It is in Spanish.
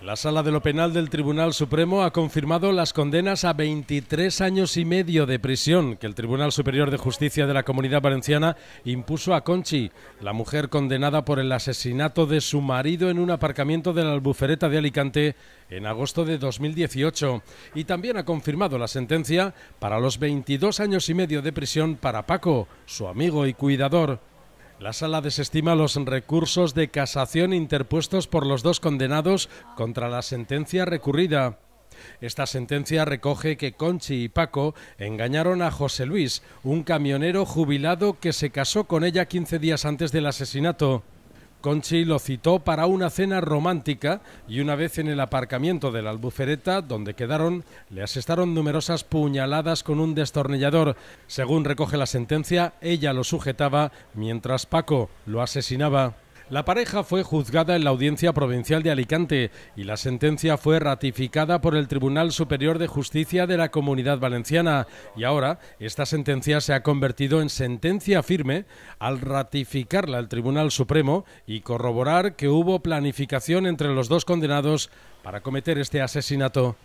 La sala de lo penal del Tribunal Supremo ha confirmado las condenas a 23 años y medio de prisión que el Tribunal Superior de Justicia de la Comunidad Valenciana impuso a Conchi, la mujer condenada por el asesinato de su marido en un aparcamiento de la Albufereta de Alicante en agosto de 2018. Y también ha confirmado la sentencia para los 22 años y medio de prisión para Paco, su amigo y cuidador. La sala desestima los recursos de casación interpuestos por los dos condenados contra la sentencia recurrida. Esta sentencia recoge que Conchi y Paco engañaron a José Luis, un camionero jubilado que se casó con ella 15 días antes del asesinato. Conchi lo citó para una cena romántica y una vez en el aparcamiento de la Albufereta, donde quedaron, le asestaron numerosas puñaladas con un destornillador. Según recoge la sentencia, ella lo sujetaba mientras Paco lo asesinaba. La pareja fue juzgada en la Audiencia Provincial de Alicante y la sentencia fue ratificada por el Tribunal Superior de Justicia de la Comunidad Valenciana y ahora esta sentencia se ha convertido en sentencia firme al ratificarla el Tribunal Supremo y corroborar que hubo planificación entre los dos condenados para cometer este asesinato.